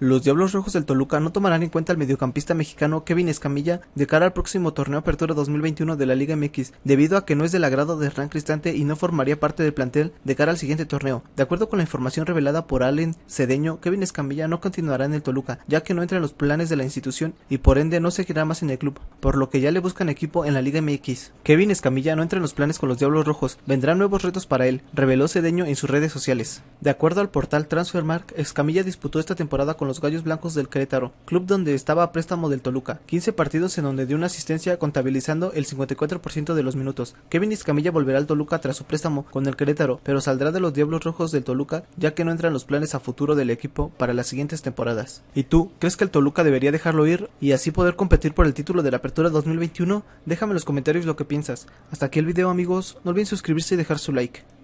Los Diablos Rojos del Toluca no tomarán en cuenta al mediocampista mexicano Kevin Escamilla de cara al próximo torneo Apertura 2021 de la Liga MX, debido a que no es del agrado de Hernán Cristante y no formaría parte del plantel de cara al siguiente torneo. De acuerdo con la información revelada por Allen Cedeño, Kevin Escamilla no continuará en el Toluca, ya que no entra en los planes de la institución y por ende no seguirá más en el club, por lo que ya le buscan equipo en la Liga MX. Kevin Escamilla no entra en los planes con los Diablos Rojos, vendrán nuevos retos para él, reveló Cedeño en sus redes sociales. De acuerdo al portal Transfermark, Escamilla disputó esta temporada con los Gallos Blancos del Querétaro, club donde estaba a préstamo del Toluca, 15 partidos en donde dio una asistencia contabilizando el 54% de los minutos. Kevin Iscamilla volverá al Toluca tras su préstamo con el Querétaro, pero saldrá de los Diablos Rojos del Toluca ya que no entran los planes a futuro del equipo para las siguientes temporadas. ¿Y tú, crees que el Toluca debería dejarlo ir y así poder competir por el título de la Apertura 2021? Déjame en los comentarios lo que piensas. Hasta aquí el video amigos, no olviden suscribirse y dejar su like.